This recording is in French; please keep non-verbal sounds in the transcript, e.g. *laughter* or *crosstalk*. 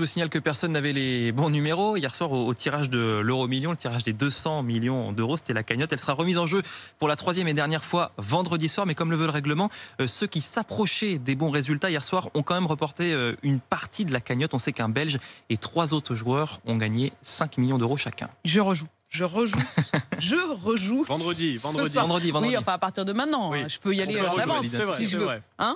vous signale que personne n'avait les bons numéros. Hier soir, au, tirage de l'euro million, le tirage des 200 millions d'euros, c'était la cagnotte. Elle sera remise en jeu pour la troisième et dernière fois vendredi soir. Mais comme le veut le règlement, euh, ceux qui s'approchaient des bons résultats hier soir ont quand même reporté euh, une partie de la cagnotte. On sait qu'un Belge et trois autres joueurs ont gagné 5 millions d'euros chacun. Je rejoue. Je rejoue. *laughs* je rejoue. Vendredi, vendredi. vendredi, Oui, enfin à partir de maintenant. Hein. Je peux y aller en euh, avance si je Hein